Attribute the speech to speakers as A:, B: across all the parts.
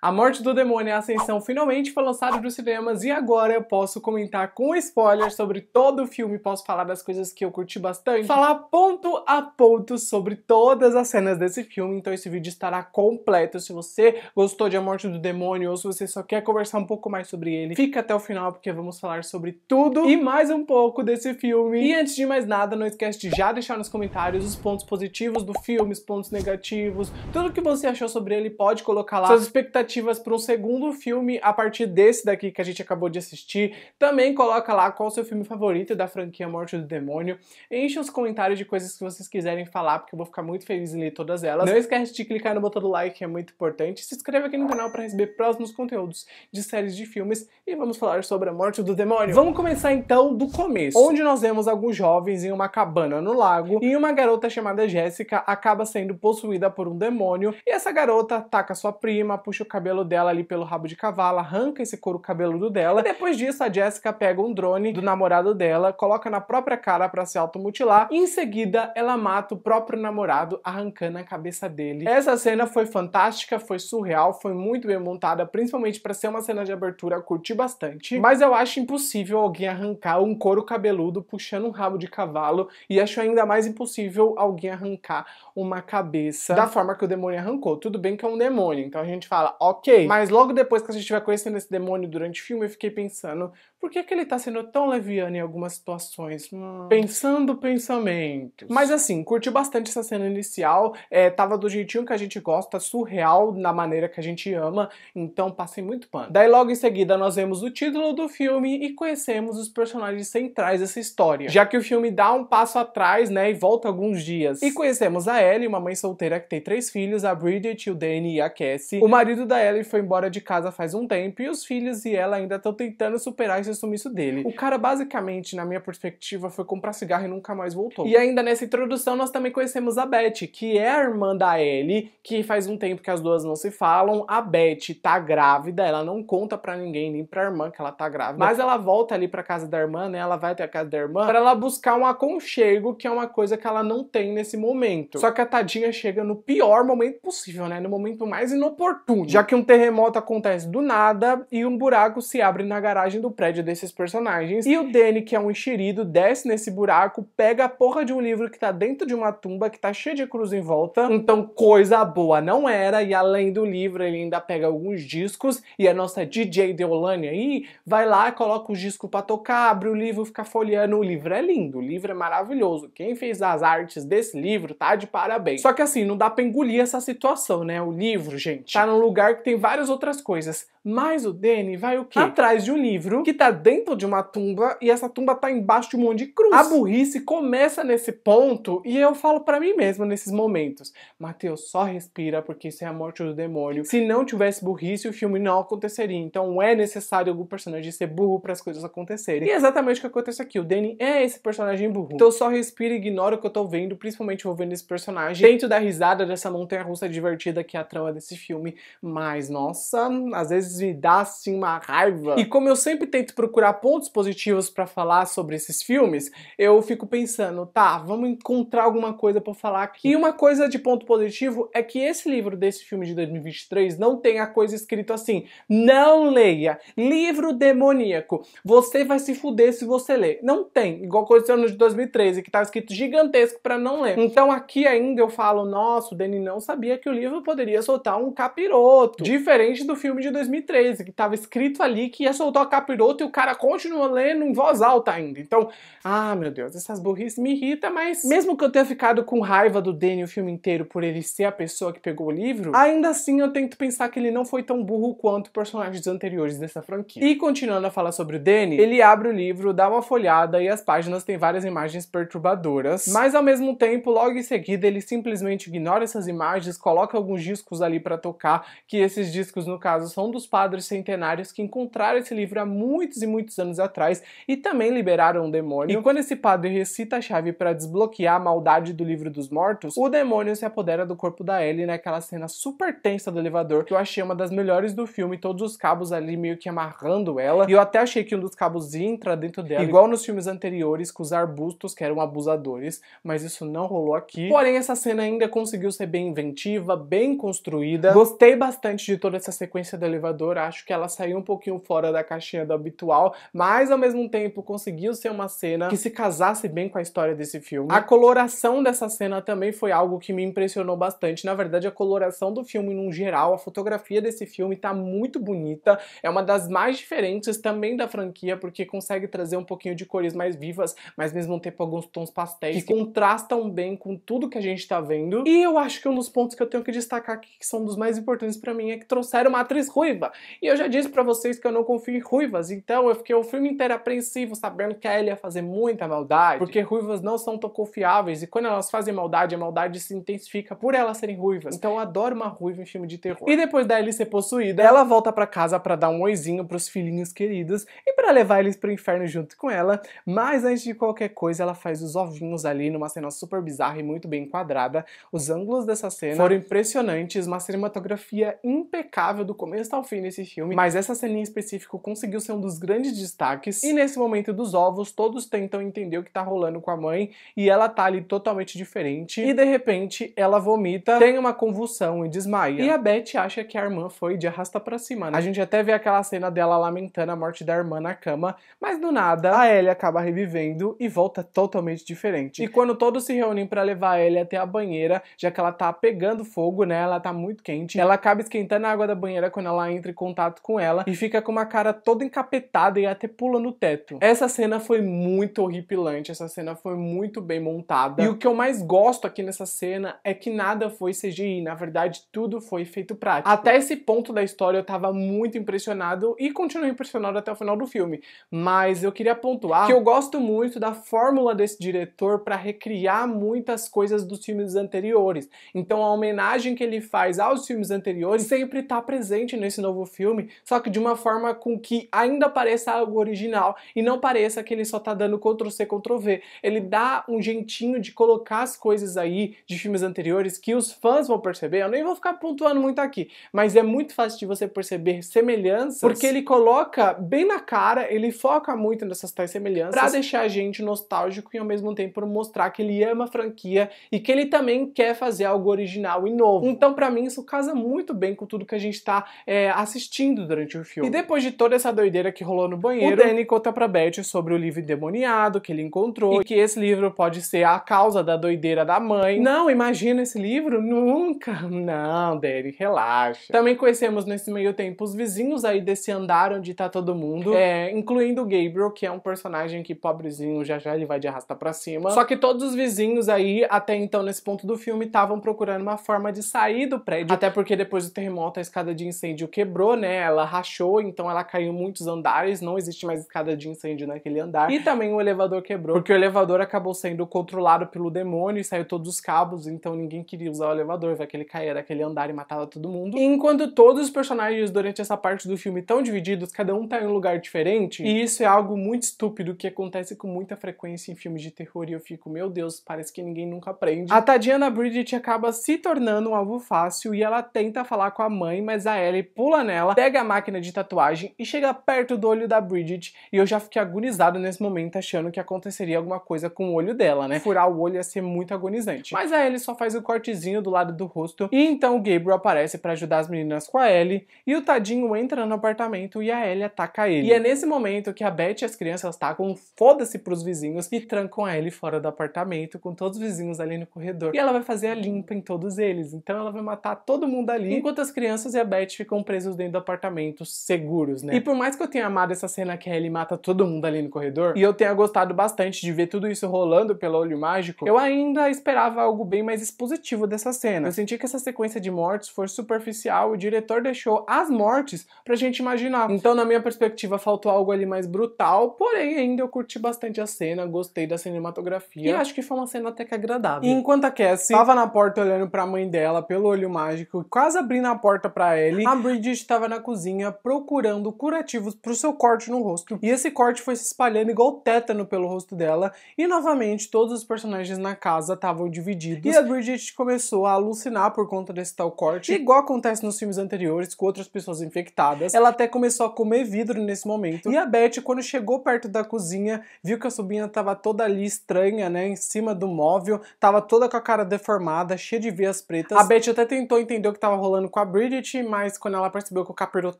A: A Morte do Demônio e a Ascensão finalmente foi lançado dos cinemas e agora eu posso comentar com spoilers sobre todo o filme, posso falar das coisas que eu curti bastante, falar ponto a ponto sobre todas as cenas desse filme, então esse vídeo estará completo. Se você gostou de A Morte do Demônio ou se você só quer conversar um pouco mais sobre ele, fica até o final porque vamos falar sobre tudo e mais um pouco desse filme. E antes de mais nada, não esquece de já deixar nos comentários os pontos positivos do filme, os pontos negativos, tudo que você achou sobre ele, pode colocar lá. Suas expectativas expectativas para um segundo filme a partir desse daqui que a gente acabou de assistir. Também coloca lá qual o seu filme favorito da franquia Morte do Demônio. Enche os comentários de coisas que vocês quiserem falar, porque eu vou ficar muito feliz em ler todas elas. Não esquece de clicar no botão do like, que é muito importante. Se inscreva aqui no canal para receber próximos conteúdos de séries de filmes e vamos falar sobre a Morte do Demônio. Vamos começar então do começo, onde nós vemos alguns jovens em uma cabana no lago e uma garota chamada Jéssica acaba sendo possuída por um demônio e essa garota ataca sua prima, puxa o cabelo cabelo dela ali pelo rabo de cavalo, arranca esse couro cabeludo dela. E depois disso, a Jessica pega um drone do namorado dela, coloca na própria cara para se automutilar. E em seguida, ela mata o próprio namorado, arrancando a cabeça dele. Essa cena foi fantástica, foi surreal, foi muito bem montada, principalmente para ser uma cena de abertura, curti bastante. Mas eu acho impossível alguém arrancar um couro cabeludo puxando um rabo de cavalo e acho ainda mais impossível alguém arrancar uma cabeça da forma que o demônio arrancou. Tudo bem que é um demônio, então a gente fala, ok. Mas logo depois que a gente vai conhecendo esse demônio durante o filme, eu fiquei pensando, por que, que ele está sendo tão leviano em algumas situações? Hum. Pensando pensamentos. Mas assim, curti bastante essa cena inicial. É, tava do jeitinho que a gente gosta, surreal, na maneira que a gente ama. Então passei muito pano. Daí logo em seguida nós vemos o título do filme e conhecemos os personagens centrais dessa história. Já que o filme dá um passo atrás, né, e volta alguns dias. E conhecemos a Ellie, uma mãe solteira que tem três filhos, a Bridget, o Danny e a Cassie. O marido da Ellie foi embora de casa faz um tempo e os filhos e ela ainda estão tentando superar esse sumiço dele. O cara, basicamente, na minha perspectiva, foi comprar cigarro e nunca mais voltou. E ainda nessa introdução, nós também conhecemos a Beth, que é a irmã da Ellie, que faz um tempo que as duas não se falam. A Beth tá grávida, ela não conta para ninguém, nem pra irmã que ela tá grávida. Mas ela volta ali pra casa da irmã, né? Ela vai até a casa da irmã para ela buscar um aconchego, que é uma coisa que ela não tem nesse momento. Só que a tadinha chega no pior momento possível, né? No momento mais inoportuno. Já que um terremoto acontece do nada e um buraco se abre na garagem do prédio desses personagens. E o Danny, que é um enxerido, desce nesse buraco, pega a porra de um livro que tá dentro de uma tumba, que tá cheio de cruz em volta. Então, coisa boa não era. E além do livro, ele ainda pega alguns discos. E a nossa DJ Deolane aí vai lá, coloca os discos pra tocar, abre o livro, fica folheando. O livro é lindo, o livro é maravilhoso. Quem fez as artes desse livro tá de parabéns. Só que assim, não dá pra engolir essa situação, né? O livro, gente, tá num lugar que tem várias outras coisas. Mas o Danny vai o quê? Atrás de um livro que tá dentro de uma tumba e essa tumba tá embaixo de um monte de cruz. A burrice começa nesse ponto e eu falo para mim mesmo nesses momentos: Mateus, só respira porque isso é a morte do demônio. Se não tivesse burrice, o filme não aconteceria. Então é necessário algum personagem ser burro para as coisas acontecerem. E é exatamente o que acontece aqui. O Danny é esse personagem burro. Então só respira e ignora o que eu tô vendo, principalmente vendo esse personagem dentro da risada dessa montanha russa divertida que é a trama desse filme. Mas nossa, às vezes vezes me dá assim uma raiva. E como eu sempre tento procurar pontos positivos para falar sobre esses filmes, eu fico pensando, tá, vamos encontrar alguma coisa para falar aqui. E uma coisa de ponto positivo é que esse livro desse filme de 2023 não tem a coisa escrita assim: não leia, livro demoníaco, você vai se fuder se você ler. Não tem, igual aconteceu no de 2013, que tava tá escrito gigantesco para não ler. Então aqui ainda eu falo, nossa, o Danny não sabia que o livro poderia soltar um capiroto, diferente do filme de 2013 2013, que estava escrito ali que ia soltar o capiroto e o cara continua lendo em voz alta ainda. Então, ah, meu Deus, essas burrices me irritam, mas mesmo que eu tenha ficado com raiva do Danny o filme inteiro por ele ser a pessoa que pegou o livro, ainda assim eu tento pensar que ele não foi tão burro quanto personagens anteriores dessa franquia. E continuando a falar sobre o Danny, ele abre o livro, dá uma folhada e as páginas têm várias imagens perturbadoras, mas ao mesmo tempo, logo em seguida, ele simplesmente ignora essas imagens, coloca alguns discos ali para tocar, que esses discos, no caso, são dos padres centenários que encontraram esse livro há muitos e muitos anos atrás e também liberaram um demônio. E quando esse padre recita a chave para desbloquear a maldade do livro dos mortos, o demônio se apodera do corpo da Ellie naquela cena super tensa do elevador, que eu achei uma das melhores do filme, todos os cabos ali meio que amarrando ela. E eu até achei que um dos cabos ia entrar dentro dela, igual nos filmes anteriores, com os arbustos que eram abusadores, mas isso não rolou aqui. Porém, essa cena ainda conseguiu ser bem inventiva, bem construída. Gostei bastante de toda essa sequência do elevador acho que ela saiu um pouquinho fora da caixinha do habitual, mas ao mesmo tempo conseguiu ser uma cena que se casasse bem com a história desse filme. A coloração dessa cena também foi algo que me impressionou bastante. Na verdade, a coloração do filme num geral, a fotografia desse filme tá muito bonita, é uma das mais diferentes também da franquia, porque consegue trazer um pouquinho de cores mais vivas, mas mesmo tempo alguns tons pastéis que contrastam bem com tudo que a gente tá vendo. E eu acho que um dos pontos que eu tenho que destacar aqui, que são dos mais importantes para mim, é que trouxeram uma atriz ruiva ruiva. E eu já disse para vocês que eu não confio em ruivas, então eu fiquei o filme inteiro apreensivo, sabendo que a Ellie ia fazer muita maldade, porque ruivas não são tão confiáveis, e quando elas fazem maldade, a maldade se intensifica por elas serem ruivas. Então eu adoro uma ruiva em filme de terror. E depois da Ellie ser possuída, ela volta para casa para dar um oizinho pros filhinhos queridos e para levar eles pro inferno junto com ela, mas antes de qualquer coisa, ela faz os ovinhos ali numa cena super bizarra e muito bem enquadrada. Os ângulos dessa cena foram impressionantes, uma cinematografia impecável do começo ao fim gostei nesse filme, mas essa cena em específico conseguiu ser um dos grandes destaques. E nesse momento dos ovos, todos tentam entender o que tá rolando com a mãe e ela tá ali totalmente diferente. E de repente, ela vomita, tem uma convulsão e desmaia. E a Beth acha que a irmã foi de arrasta pra cima, né? A gente até vê aquela cena dela lamentando a morte da irmã na cama, mas do nada, a Ellie acaba revivendo e volta totalmente diferente. E quando todos se reúnem para levar a Ellie até a banheira, já que ela tá pegando fogo, né? Ela tá muito quente. Ela acaba esquentando a água da banheira quando ela entra entra em contato com ela e fica com uma cara toda encapetada e até pula no teto. Essa cena foi muito horripilante, essa cena foi muito bem montada. E o que eu mais gosto aqui nessa cena é que nada foi CGI, na verdade tudo foi feito prático. Até esse ponto da história eu tava muito impressionado e continuo impressionado até o final do filme, mas eu queria pontuar que eu gosto muito da fórmula desse diretor para recriar muitas coisas dos filmes anteriores. Então a homenagem que ele faz aos filmes anteriores sempre tá presente nesse novo novo filme, só que de uma forma com que ainda pareça algo original e não pareça que ele só tá dando Ctrl C, Ctrl V. Ele dá um jeitinho de colocar as coisas aí de filmes anteriores que os fãs vão perceber. Eu nem vou ficar pontuando muito aqui, mas é muito fácil de você perceber semelhanças, porque ele coloca bem na cara, ele foca muito nessas tais semelhanças para deixar a gente nostálgico e ao mesmo tempo mostrar que ele ama a franquia e que ele também quer fazer algo original e novo. Então, para mim, isso casa muito bem com tudo que a gente tá é, assistindo durante o filme. E depois de toda essa doideira que rolou no banheiro, o Danny conta pra Betty sobre o livro endemoniado que ele encontrou e que esse livro pode ser a causa da doideira da mãe. Não, imagina esse livro? Nunca! Não, Danny, relaxa. Também conhecemos nesse meio tempo os vizinhos aí desse andar onde tá todo mundo, é, é incluindo o Gabriel, que é um personagem que, pobrezinho, já já ele vai de arrasta pra cima. Só que todos os vizinhos aí, até então, nesse ponto do filme, estavam procurando uma forma de sair do prédio. Até porque depois do terremoto, a escada de incêndio quebrou quebrou, né? Ela rachou, então ela caiu muitos andares, não existe mais escada de incêndio naquele andar. E também o elevador quebrou, porque o elevador acabou sendo controlado pelo demônio e saiu todos os cabos, então ninguém queria usar o elevador, vai que ele caía daquele andar e matava todo mundo. E enquanto todos os personagens durante essa parte do filme estão divididos, cada um tá em um lugar diferente, e isso é algo muito estúpido que acontece com muita frequência em filmes de terror, e eu fico, meu Deus, parece que ninguém nunca aprende. A tadinha da Bridget acaba se tornando um alvo fácil e ela tenta falar com a mãe, mas a Ellie pula panela, pega a máquina de tatuagem e chega perto do olho da Bridget. E eu já fiquei agonizado nesse momento, achando que aconteceria alguma coisa com o olho dela, né? Furar o olho ia ser muito agonizante. Mas a Ellie só faz o cortezinho do lado do rosto. E então o Gabriel aparece para ajudar as meninas com a Ellie. E o tadinho entra no apartamento e a Ellie ataca ele. E é nesse momento que a Beth e as crianças tacam foda-se pros vizinhos e trancam a Ellie fora do apartamento, com todos os vizinhos ali no corredor. E ela vai fazer a limpa em todos eles. Então ela vai matar todo mundo ali, enquanto as crianças e a Beth ficam presas presos dentro do apartamento, seguros, né? E por mais que eu tenha amado essa cena que a Ellie mata todo mundo ali no corredor, e eu tenha gostado bastante de ver tudo isso rolando pelo olho mágico, eu ainda esperava algo bem mais expositivo dessa cena. Eu senti que essa sequência de mortes foi superficial, o diretor deixou as mortes pra gente imaginar. Então, na minha perspectiva, faltou algo ali mais brutal, porém ainda eu curti bastante a cena, gostei da cinematografia. E acho que foi uma cena até que agradável. E enquanto a Cassie tava na porta olhando pra mãe dela pelo olho mágico, quase abrindo a porta pra Ellie, a Bridget estava na cozinha procurando curativos para o seu corte no rosto. E esse corte foi se espalhando igual tétano pelo rosto dela. E novamente, todos os personagens na casa estavam divididos. E a Bridget começou a alucinar por conta desse tal corte. igual acontece nos filmes anteriores com outras pessoas infectadas. Ela até começou a comer vidro nesse momento. E a Beth, quando chegou perto da cozinha, viu que a sobrinha estava toda ali estranha, né? Em cima do móvel. Tava toda com a cara deformada, cheia de veias pretas. A Beth até tentou entender o que estava rolando com a Bridget, mas quando ela percebeu percebeu que o capiroto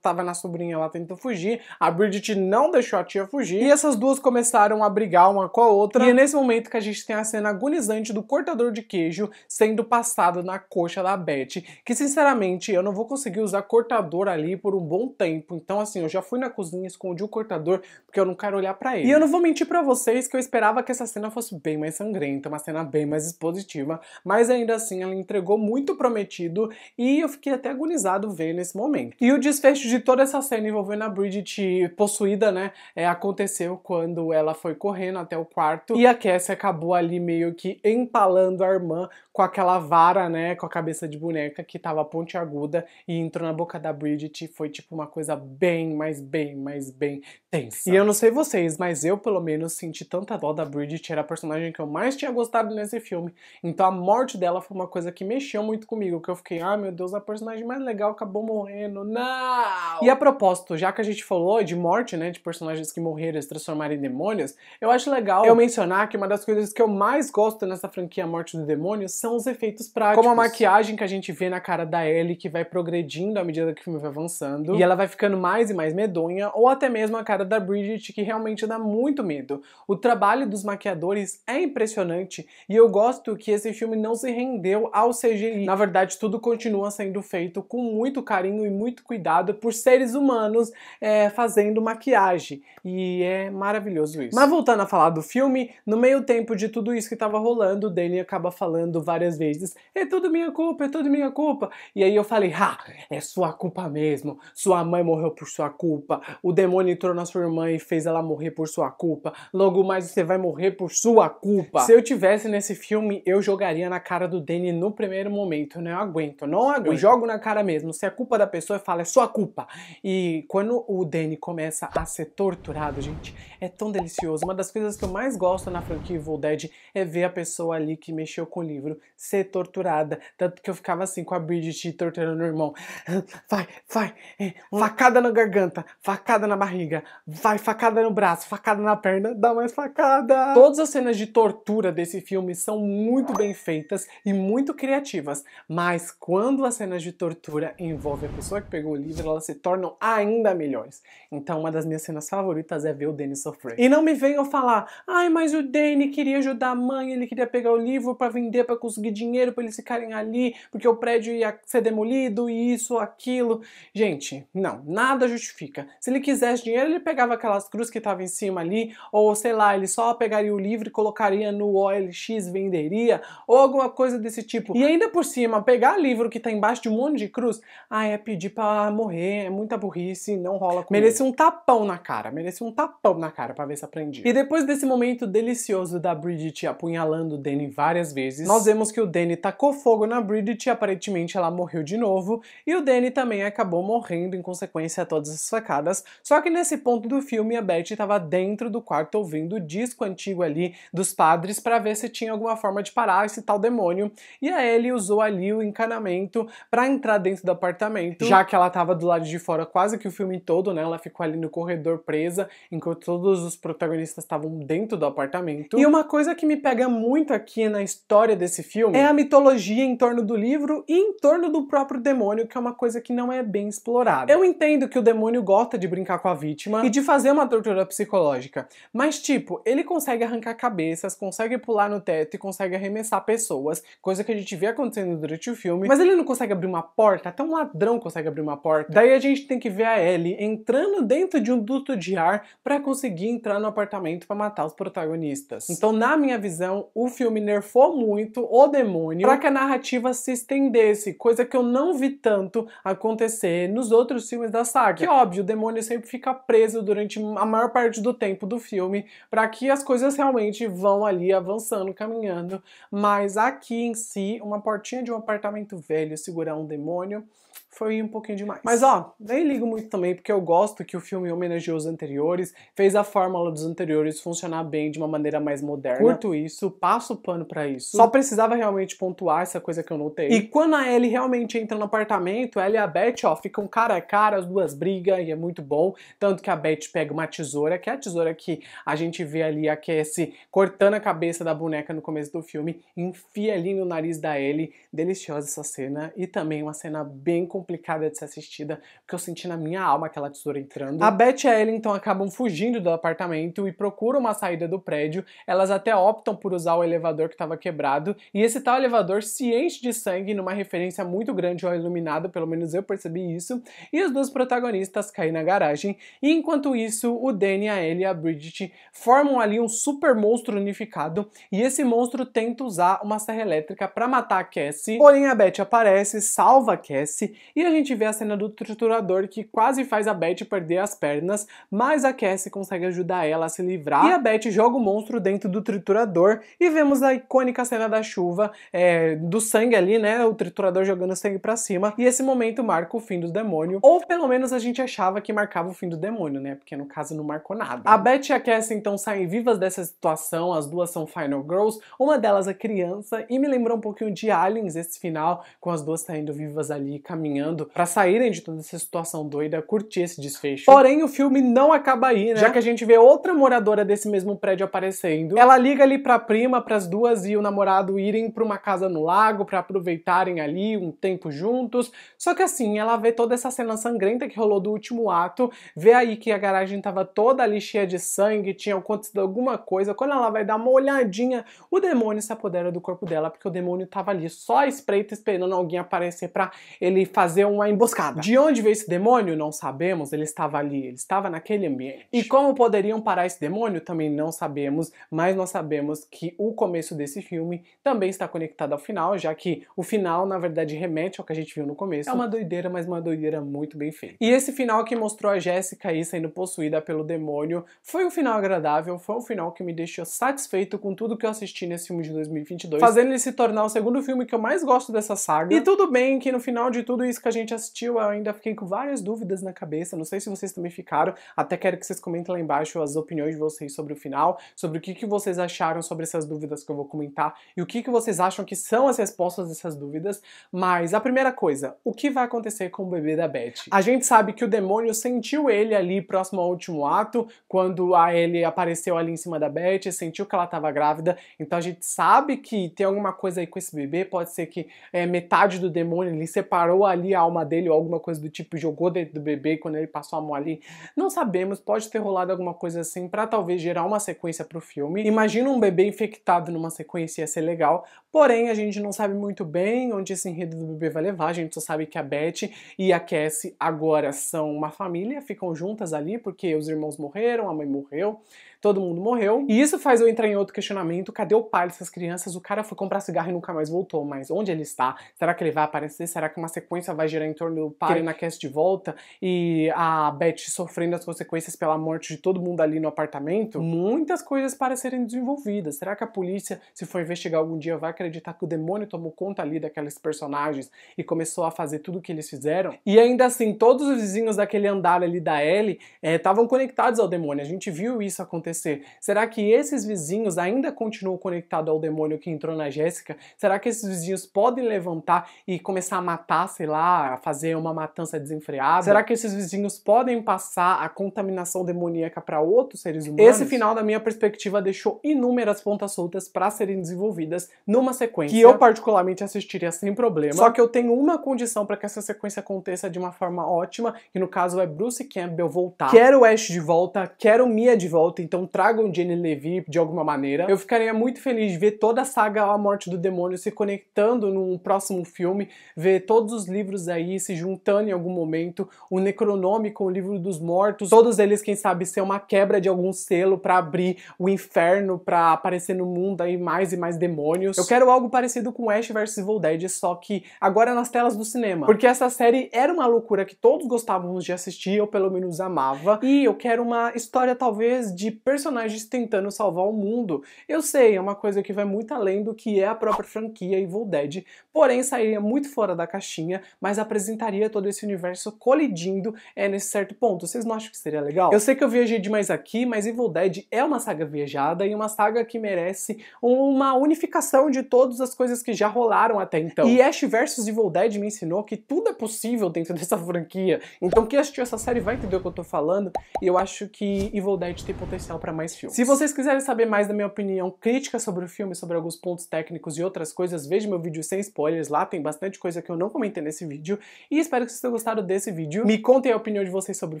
A: tava na sobrinha ela tentando fugir, a Bridget não deixou a tia fugir, e essas duas começaram a brigar uma com a outra, e é nesse momento que a gente tem a cena agonizante do cortador de queijo sendo passado na coxa da Beth, que sinceramente eu não vou conseguir usar cortador ali por um bom tempo, então assim, eu já fui na cozinha, escondi o cortador, porque eu não quero olhar para ele. E eu não vou mentir para vocês que eu esperava que essa cena fosse bem mais sangrenta, uma cena bem mais expositiva, mas ainda assim ela entregou muito prometido e eu fiquei até agonizado vendo esse momento. E o desfecho de toda essa cena envolvendo a Bridget possuída, né, é, aconteceu quando ela foi correndo até o quarto e a Cassie acabou ali meio que empalando a irmã com aquela vara, né, com a cabeça de boneca que tava pontiaguda e entrou na boca da Bridget e foi tipo uma coisa bem, mas bem, mas bem tensa. E eu não sei vocês, mas eu pelo menos senti tanta dó da Bridget, era a personagem que eu mais tinha gostado nesse filme. Então a morte dela foi uma coisa que mexeu muito comigo, que eu fiquei, ah, meu Deus, a personagem mais legal acabou morrendo, não! E a propósito, já que a gente falou de morte, né, de personagens que morreram e se transformaram em demônios, eu acho legal eu mencionar que uma das coisas que eu mais gosto nessa franquia Morte do Demônio são os efeitos práticos. Como a maquiagem que a gente vê na cara da Ellie, que vai progredindo à medida que o filme vai avançando, e ela vai ficando mais e mais medonha, ou até mesmo a cara da Bridget, que realmente dá muito medo. O trabalho dos maquiadores é impressionante, e eu gosto que esse filme não se rendeu ao CGI. Na verdade, tudo continua sendo feito com muito carinho e muito muito cuidado por seres humanos é, fazendo maquiagem. E é maravilhoso isso. Mas voltando a falar do filme, no meio tempo de tudo isso que tava rolando, o Danny acaba falando várias vezes: é tudo minha culpa, é tudo minha culpa. E aí eu falei: ah, é sua culpa mesmo. Sua mãe morreu por sua culpa. O demônio entrou na sua irmã e fez ela morrer por sua culpa. Logo mais você vai morrer por sua culpa. Se eu tivesse nesse filme, eu jogaria na cara do Danny no primeiro momento. Eu não aguento, não aguento. Eu jogo na cara mesmo. Se é culpa da pessoa, fala, é sua culpa. E quando o Danny começa a ser torturado, gente, é tão delicioso. Uma das coisas que eu mais gosto na franquia Evil Dead é ver a pessoa ali que mexeu com o livro ser torturada. Tanto que eu ficava assim com a Bridget torturando o irmão. Vai, vai, é, facada na garganta, facada na barriga, vai, facada no braço, facada na perna, dá mais facada. Todas as cenas de tortura desse filme são muito bem feitas e muito criativas, mas quando as cenas de tortura envolvem a pessoa pegou o livro, elas se tornam ainda melhores. Então, uma das minhas cenas favoritas é ver o Danny sofrer. E não me venham falar, ai, mas o Danny queria ajudar a mãe, ele queria pegar o livro para vender, para conseguir dinheiro, para eles ficarem ali, porque o prédio ia ser demolido e isso, aquilo. Gente, não, nada justifica. Se ele quisesse dinheiro, ele pegava aquelas cruzes que estavam em cima ali, ou sei lá, ele só pegaria o livro e colocaria no OLX, venderia, ou alguma coisa desse tipo. E ainda por cima, pegar livro que tá embaixo de um monte de cruz, ah, é pedir morrer, é muita burrice, não rola Merece um tapão na cara, merece um tapão na cara para ver se aprendi. E depois desse momento delicioso da Bridget apunhalando o Danny várias vezes, nós vemos que o Danny tacou fogo na Bridget e aparentemente ela morreu de novo, e o Danny também acabou morrendo em consequência a todas as facadas, só que nesse ponto do filme a Beth estava dentro do quarto ouvindo o disco antigo ali dos padres para ver se tinha alguma forma de parar esse tal demônio, e a Ellie usou ali o encanamento para entrar dentro do apartamento, já que ela estava do lado de fora quase que o filme todo, né? Ela ficou ali no corredor presa, enquanto todos os protagonistas estavam dentro do apartamento. E uma coisa que me pega muito aqui na história desse filme é a mitologia em torno do livro e em torno do próprio demônio, que é uma coisa que não é bem explorada. Eu entendo que o demônio gosta de brincar com a vítima e de fazer uma tortura psicológica, mas tipo, ele consegue arrancar cabeças, consegue pular no teto e consegue arremessar pessoas, coisa que a gente vê acontecendo durante o filme, mas ele não consegue abrir uma porta, até um ladrão consegue abrir uma porta. Daí a gente tem que ver a Ellie entrando dentro de um duto de ar para conseguir entrar no apartamento para matar os protagonistas. Então, na minha visão, o filme nerfou muito o demônio para que a narrativa se estendesse, coisa que eu não vi tanto acontecer nos outros filmes da saga. Que óbvio, o demônio sempre fica preso durante a maior parte do tempo do filme para que as coisas realmente vão ali avançando, caminhando, mas aqui em si, uma portinha de um apartamento velho segurar um demônio foi um pouquinho demais. Mas ó, nem ligo muito também, porque eu gosto que o filme homenageou os anteriores, fez a fórmula dos anteriores funcionar bem de uma maneira mais moderna. Curto isso, passo o pano para isso. Só precisava realmente pontuar essa coisa que eu notei. E quando a Ellie realmente entra no apartamento, ela e a Beth, ó, ficam cara a cara, as duas brigam e é muito bom. Tanto que a Beth pega uma tesoura, que é a tesoura que a gente vê ali a Cassie cortando a cabeça da boneca no começo do filme, enfia ali no nariz da Ellie. Deliciosa essa cena e também uma cena bem complicada de ser assistida, porque eu senti na minha alma aquela tesoura entrando. A Beth e a Ellie então acabam fugindo do apartamento e procuram uma saída do prédio. Elas até optam por usar o elevador que estava quebrado, e esse tal elevador se enche de sangue numa referência muito grande ao iluminado, pelo menos eu percebi isso, e os dois protagonistas caem na garagem. E enquanto isso, o Danny, a Ellie e a Bridget formam ali um super monstro unificado, e esse monstro tenta usar uma serra elétrica para matar a Cassie. Porém, a Beth aparece, salva a Cassie e a gente vê a cena do triturador que quase faz a Beth perder as pernas, mas a Cassie consegue ajudar ela a se livrar. E a Beth joga o monstro dentro do triturador e vemos a icônica cena da chuva, é, do sangue ali, né? O triturador jogando sangue para cima. E esse momento marca o fim do demônio, ou pelo menos a gente achava que marcava o fim do demônio, né? Porque no caso não marcou nada. A Beth e a Cassie então saem vivas dessa situação, as duas são Final Girls, uma delas é criança e me lembrou um pouquinho de Aliens esse final, com as duas saindo vivas ali caminhando trabalhando para saírem de toda essa situação doida, curtir esse desfecho. Porém, o filme não acaba aí, né? Já que a gente vê outra moradora desse mesmo prédio aparecendo, ela liga ali pra prima, pras duas e o namorado irem pra uma casa no lago para aproveitarem ali um tempo juntos. Só que assim, ela vê toda essa cena sangrenta que rolou do último ato, vê aí que a garagem tava toda ali cheia de sangue, tinha acontecido alguma coisa. Quando ela vai dar uma olhadinha, o demônio se apodera do corpo dela, porque o demônio tava ali só espreita, esperando alguém aparecer pra ele fazer fazer uma emboscada. De onde veio esse demônio? Não sabemos, ele estava ali, ele estava naquele ambiente. E como poderiam parar esse demônio? Também não sabemos, mas nós sabemos que o começo desse filme também está conectado ao final, já que o final, na verdade, remete ao que a gente viu no começo. É uma doideira, mas uma doideira muito bem feita. E esse final que mostrou a Jéssica aí sendo possuída pelo demônio foi um final agradável, foi um final que me deixou satisfeito com tudo que eu assisti nesse filme de 2022, fazendo ele se tornar o segundo filme que eu mais gosto dessa saga. E tudo bem que no final de tudo isso isso que a gente assistiu, eu ainda fiquei com várias dúvidas na cabeça. Não sei se vocês também ficaram. Até quero que vocês comentem lá embaixo as opiniões de vocês sobre o final, sobre o que, que vocês acharam sobre essas dúvidas que eu vou comentar e o que, que vocês acham que são as respostas dessas dúvidas. Mas a primeira coisa, o que vai acontecer com o bebê da Beth? A gente sabe que o demônio sentiu ele ali próximo ao último ato, quando a ele apareceu ali em cima da Beth, sentiu que ela estava grávida. Então a gente sabe que tem alguma coisa aí com esse bebê. Pode ser que é, metade do demônio ele separou ali ali a alma dele ou alguma coisa do tipo, jogou dentro do bebê quando ele passou a mão ali. Não sabemos, pode ter rolado alguma coisa assim para talvez gerar uma sequência pro filme. Imagina um bebê infectado numa sequência, ia ser legal, Porém, a gente não sabe muito bem onde esse enredo do bebê vai levar, a gente só sabe que a Beth e a Cassie agora são uma família, ficam juntas ali porque os irmãos morreram, a mãe morreu, todo mundo morreu. E isso faz eu entrar em outro questionamento: cadê o pai dessas crianças? O cara foi comprar cigarro e nunca mais voltou, mas onde ele está? Será que ele vai aparecer? Será que uma sequência vai gerar em torno do pai na Cassie de volta e a Beth sofrendo as consequências pela morte de todo mundo ali no apartamento? Hum. Muitas coisas para serem desenvolvidas. Será que a polícia, se for investigar algum dia, vai acreditar que o demônio tomou conta ali daqueles personagens e começou a fazer tudo o que eles fizeram. E ainda assim, todos os vizinhos daquele andar ali da Ellie estavam eh, é, conectados ao demônio. A gente viu isso acontecer. Será que esses vizinhos ainda continuam conectados ao demônio que entrou na Jéssica? Será que esses vizinhos podem levantar e começar a matar, sei lá, a fazer uma matança desenfreada? Será que esses vizinhos podem passar a contaminação demoníaca para outros seres humanos? Esse final, da minha perspectiva, deixou inúmeras pontas soltas para serem desenvolvidas numa uma sequência que eu particularmente assistiria sem problema. Só que eu tenho uma condição para que essa sequência aconteça de uma forma ótima, que no caso é Bruce Campbell voltar. Quero Ash de volta, quero Mia de volta, então tragam Jenny Levy de alguma maneira. Eu ficaria muito feliz de ver toda a saga A Morte do Demônio se conectando num próximo filme, ver todos os livros aí se juntando em algum momento, o Necronômico, o Livro dos Mortos, todos eles, quem sabe, ser uma quebra de algum selo para abrir o inferno, para aparecer no mundo aí mais e mais demônios. Eu quero quero algo parecido com Ash vs Evil Dead, só que agora nas telas do cinema. Porque essa série era uma loucura que todos gostávamos de assistir, ou pelo menos amava. E eu quero uma história, talvez, de personagens tentando salvar o mundo. Eu sei, é uma coisa que vai muito além do que é a própria franquia Evil Dead, porém sairia muito fora da caixinha, mas apresentaria todo esse universo colidindo é, nesse certo ponto. Vocês não acham que seria legal? Eu sei que eu viajei demais aqui, mas Evil Dead é uma saga viajada e uma saga que merece uma unificação de todas as coisas que já rolaram até então. E Ash vs Evil Dead me ensinou que tudo é possível dentro dessa franquia. Então quem assistiu essa série vai entender o que eu tô falando e eu acho que Evil Dead tem potencial para mais filmes. Se vocês quiserem saber mais da minha opinião crítica sobre o filme, sobre alguns pontos técnicos e outras coisas, veja meu vídeo sem spoilers lá, tem bastante coisa que eu não comentei nesse vídeo e espero que vocês tenham gostado desse vídeo. Me contem a opinião de vocês sobre o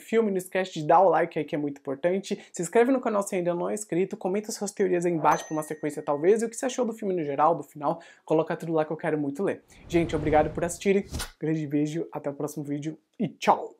A: filme, não esquece de dar o like aí que é muito importante, se inscreve no canal se ainda não é inscrito, comenta suas teorias aí embaixo pra uma sequência talvez e o que você achou do filme no geral, do final, coloca tudo lá que eu quero muito ler. Gente, obrigado por assistirem, grande beijo, até o próximo vídeo e tchau!